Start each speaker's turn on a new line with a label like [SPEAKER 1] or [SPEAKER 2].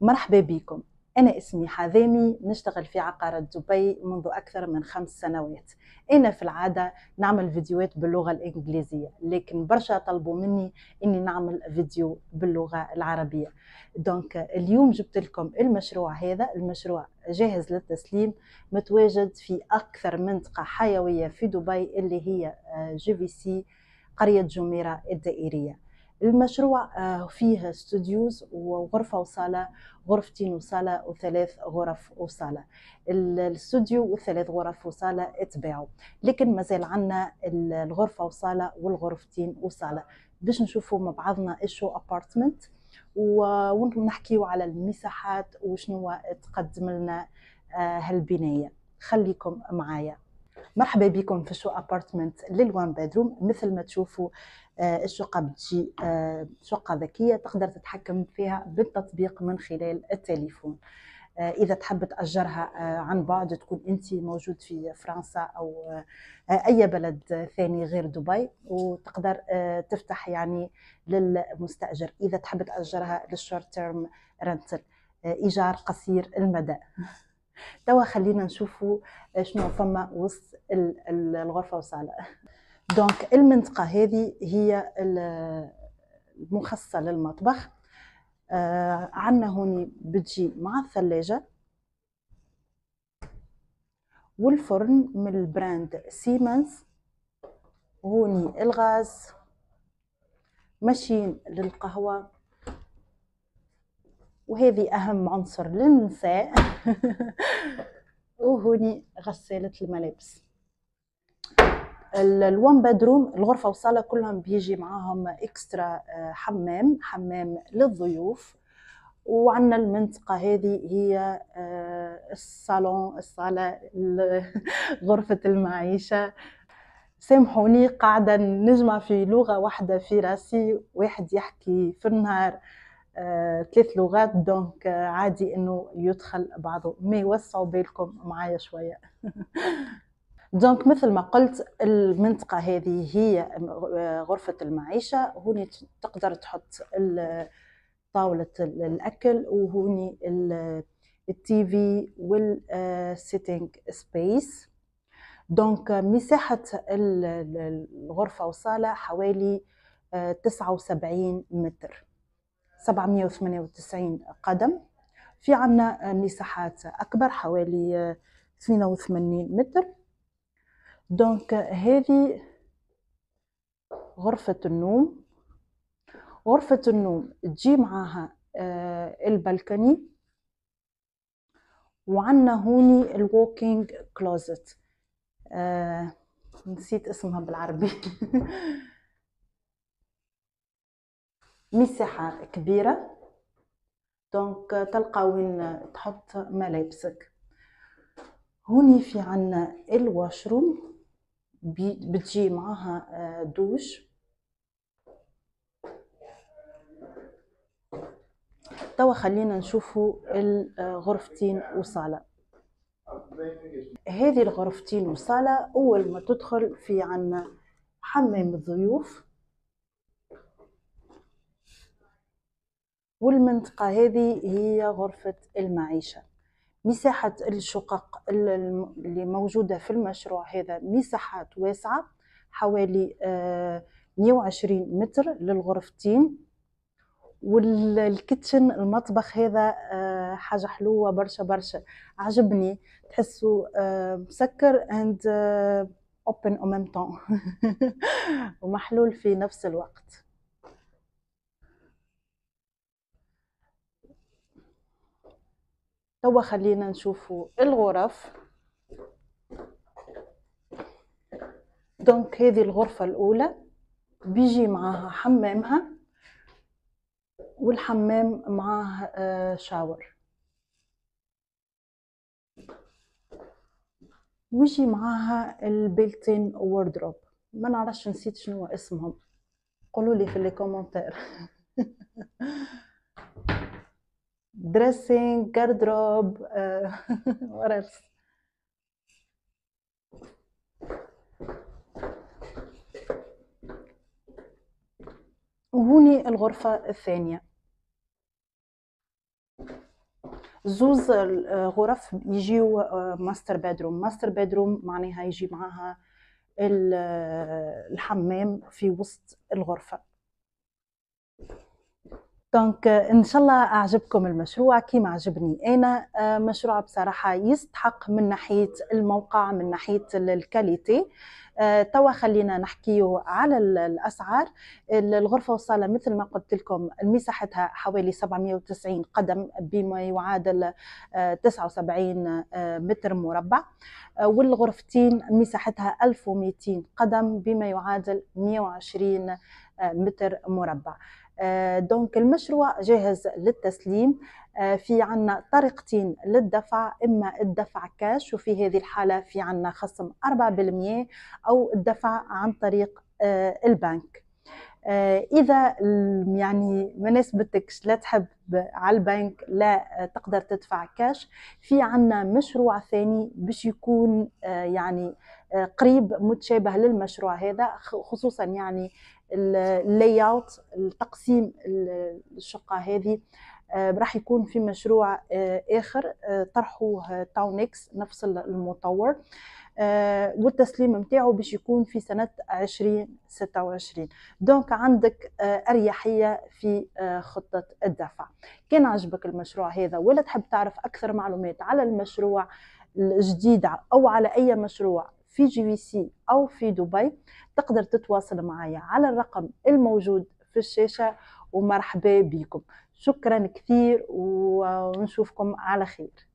[SPEAKER 1] مرحبا بكم أنا اسمي حذامي نشتغل في عقارة دبي منذ أكثر من خمس سنوات أنا في العادة نعمل فيديوهات باللغة الإنجليزية لكن برشا طلبوا مني أني نعمل فيديو باللغة العربية دونك اليوم جبت لكم المشروع هذا المشروع جاهز للتسليم متواجد في أكثر منطقة حيوية في دبي اللي هي آه، جي في سي قرية جميرة الدائرية المشروع آه، فيه استوديوز وغرفة وصالة غرفتين وصالة وثلاث غرف وصالة الاستوديو والثلاث غرف وصالة اتباعوا لكن مازال عندنا الغرفة وصالة والغرفتين وصالة باش نشوفوا مع بعضنا ايشو ابارتمنت ونحكيوا على المساحات وشنو تقدم لنا آه، هالبناية خليكم معايا مرحبا بكم في شو ابارتمنت للوان بيدروم مثل ما تشوفوا آه، الشقه بتجي آه، شقه ذكيه تقدر تتحكم فيها بالتطبيق من خلال التليفون آه، اذا تحب تاجرها عن بعد تكون انت موجود في فرنسا او اي بلد ثاني غير دبي وتقدر تفتح يعني للمستاجر اذا تحب تاجرها للشورت تيرم رنتل ايجار قصير المدى توا خلينا نشوفوا آه، شنو فما وسط الغرفه والصاله دونك المنطقه هذه هي المخصصه للمطبخ آه عندنا هوني بتجي مع الثلاجه والفرن من البراند سيمنز هوني الغاز ماشين للقهوه وهذه أهم عنصر للنساء وهوني غسالة الملابس الوان بدروم الغرفة والصالة كلهم بيجي معاهم اكسترا آه، حمام حمام للضيوف وعندنا المنطقة هذه هي آه، الصالون الصالة غرفة المعيشة سامحوني قاعدة نجمع في لغة واحدة في راسي واحد يحكي في النهار ثلاث آه، لغات دونك آه، عادي انه يدخل بعضه مي وسعوا بالكم معايا شويه دونك مثل ما قلت المنطقة هذه هي آه، غرفة المعيشة هوني تقدر تحط طاولة الأكل وهوني التي في والسيتنج سبيس دونك مساحة الغرفة والصاله حوالي تسعة متر 798 قدم في عنا مساحات أكبر حوالي 82 متر دونك هذه غرفة النوم غرفة النوم تجي معاها آه، البلكني وعنا هوني الووكينج كلوزت آه، نسيت اسمها بالعربي مساحه كبيره دونك euh, تلقى وين تحط ملابسك هوني في عنا الواشروم بتجي معاها آه، دوش توا خلينا نشوفوا الغرفتين وصاله هذه الغرفتين وصاله اول ما تدخل في عنا حمام الضيوف والمنطقة هذه هي غرفة المعيشة مساحة الشقق اللي موجودة في المشروع هذا مساحات واسعة حوالي 120 آه، متر للغرفتين والكيتشن المطبخ هذا آه، حاجة حلوة برشا برشا عجبني تحسه آه، مسكر and open ومحلول في نفس الوقت توا خلينا نشوفوا الغرف دونك هذه الغرفة الأولى بيجي معاها حمامها والحمام معاه شاور آه، ويجي معاها البيلتين ووردروب ما نعرفش نسيت شنو اسمهم قولوا لي في لي كومنتير دريسينج جاردروب ورس آه، وهوني الغرفة الثانية زوز غرف يجيو ماستر بيدروم ماستر بيدروم معناها يجي معاها آه، الحمام في وسط الغرفه دونك ان شاء الله اعجبكم المشروع كيما عجبني انا آه، مشروع بصراحه يستحق من ناحيه الموقع من ناحيه الكاليتي آه، توا خلينا نحكيو على الاسعار الغرفه والصاله مثل ما قلت لكم مساحتها حوالي 790 قدم بما يعادل 79 آه، متر مربع والغرفتين مساحتها 1200 قدم بما يعادل 120 متر مربع آه، دونك المشروع جاهز للتسليم آه، في عنا طريقتين للدفع إما الدفع كاش وفي هذه الحالة في عنا خصم 4% أو الدفع عن طريق آه، البنك اذا يعني ما ناسبتكش لا تحب على البنك لا تقدر تدفع كاش في عنا مشروع ثاني باش يكون يعني قريب متشابه للمشروع هذا خصوصا يعني اللي اوت التقسيم الشقه هذه آه، راح يكون في مشروع آه، اخر آه، طرحوه تاونكس نفس المطور والتسليم نتاعو باش يكون في سنه 2026 دونك عندك اريحيه في خطه الدفع كان عجبك المشروع هذا ولا تحب تعرف اكثر معلومات على المشروع الجديد او على اي مشروع في جي بي سي أو في دبي تقدر تتواصل معايا على الرقم الموجود في الشاشة ومرحبا بكم شكرا كثير ونشوفكم على خير